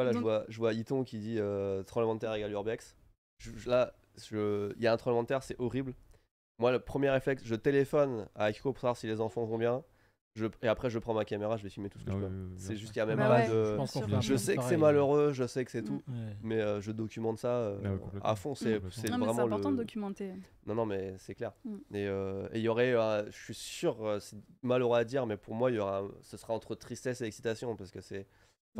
Tu je, vois, je vois Iton qui dit euh, égal égale urbex. là, il y a un tremblement c'est horrible. Moi, le premier réflexe, je téléphone à Akiko pour savoir si les enfants vont bien et après, je prends ma caméra, je vais filmer tout ce que ah je peux. c'est juste qu'il y a bah même pas de. Je, sais que c'est malheureux, je sais que c'est tout, mais euh, je documente ça euh, ah à fond. C'est bah, vraiment. C'est important de documenter. Non, non, mais c'est clair. Mm. Euh, et il y aurait, je suis sûr, c'est malheureux à dire, mais pour moi, y aura, ce sera entre tristesse et excitation parce que c'est.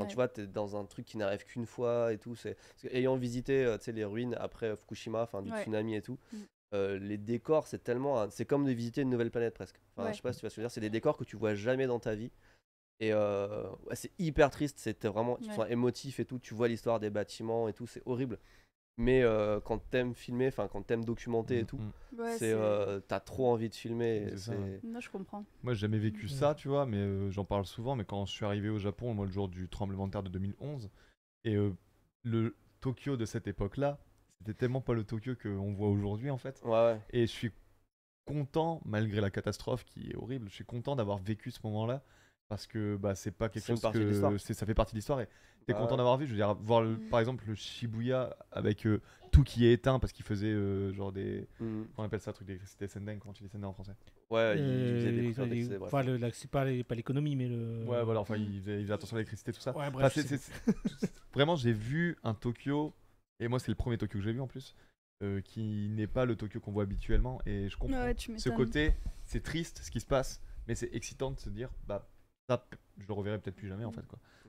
tu vois, t'es dans un truc qui n'arrive qu'une fois et tout. C'est ayant visité, tu les ruines après Fukushima, enfin du tsunami et tout, mm. Euh, les décors, c'est tellement. C'est comme de visiter une nouvelle planète presque. Je sais pas si tu vas se dire, c'est des décors que tu vois jamais dans ta vie. Et euh, c'est hyper triste, c'était vraiment tu Ouais. et tout. Tu vois l'histoire des bâtiments et tout, c'est horrible. Mais euh, quand t'aimes filmer, enfin quand t'aimes documenter et mm, tout, mm. c'est euh, t'as trop envie de filmer. je comprends. Moi, j'ai jamais vécu ça, tu vois, mais j'en parle souvent. Mais quand je suis arrivé au Japon, moi, le jour du tremblement de terre de 2011, et le Tokyo de cette époque-là, c'était tellement pas le Tokyo qu'on voit aujourd'hui en fait. Ouais, Et je suis content, malgré la catastrophe qui est horrible, je suis content d'avoir vécu ce moment-là parce que bah, c'est pas quelque chose que ça fait partie de l'histoire et t'es content d'avoir vu. Je veux dire, voir par mm. exemple le Shibuya avec euh, tout qui est éteint parce qu'il faisait euh, genre des. Mm. On appelle ça un truc d'électricité sendeng, quand tu dis sendeng en français Ouais, il, euh, des Enfin, pas l'économie, mais le. Ouais, voilà, enfin, mm. il faisait, attention à l'électricité, tout ça. vraiment, j'ai vu un Tokyo et moi, c'est le premier Tokyo que j'ai vu en plus, euh, qui n'est pas le Tokyo qu'on voit habituellement. Et je comprends ce côté, c'est triste ce qui se passe, mais c'est excitant de se dire, bah, je le reverrai peut-être plus jamais en fait.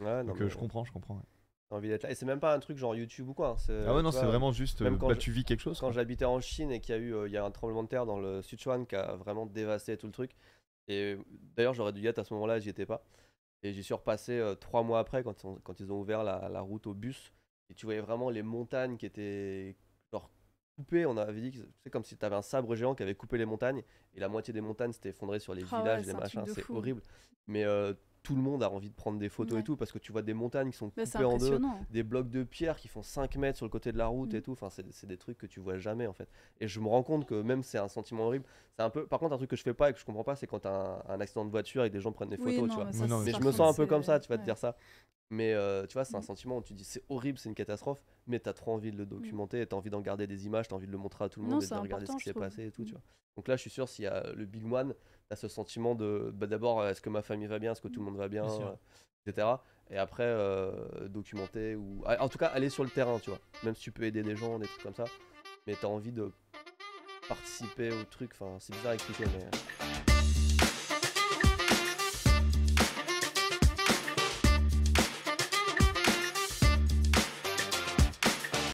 Donc euh, je comprends, je comprends. Et c'est même pas un truc genre YouTube ou quoi. Hein, ah ouais, non, c'est vraiment juste. Euh, quand bah, tu vis quelque chose. Quand j'habitais en Chine et qu'il y a eu y a un tremblement de terre dans le Sichuan qui a vraiment dévasté tout le truc. Et d'ailleurs, j'aurais dû y être à ce moment-là, j'y étais pas. Et j'y suis repassé trois mois après quand, ils ont ouvert la route au bus. Et tu voyais vraiment les montagnes qui étaient coupées. On avait dit que c'est comme si tu avais un sabre géant qui avait coupé les montagnes. Et la moitié des montagnes s'était effondrée sur les ah villages, ouais, les machins. C'est horrible. Mais euh, tout le monde a envie de prendre des photos et tout parce que tu vois des montagnes qui sont coupées en deux, des blocs de pierre qui font 5 mètres sur le côté de la route et mm. tout. Enfin, c'est des trucs que tu vois jamais en fait. Et je me rends compte que même c'est un sentiment horrible. C'est un peu, par contre, un truc que je fais pas et que je comprends pas, c'est quand tu un, un, accident de voiture et que des gens prennent des photos, Mais, je me sens un peu comme ça, tu vas te dire ça. Mais euh, tu vois, c'est un mmh. sentiment où tu dis c'est horrible, c'est une catastrophe, mais t'as trop envie de le mmh. documenter, t'as envie d'en garder des images, t'as envie de le montrer à tout le monde de regarder ce qui s'est passé et tout, mmh. tu vois. Donc là, je suis sûr, s'il y a le Big One, t'as ce sentiment de bah, d'abord, est-ce que ma famille va bien, est-ce que tout le monde va bien, etc. Et après, euh, documenter ou. Ah, en tout cas, aller sur le terrain, tu vois. Même si tu peux aider des gens, des trucs comme ça, mais t'as envie de participer au truc, enfin, c'est bizarre à expliquer, mais.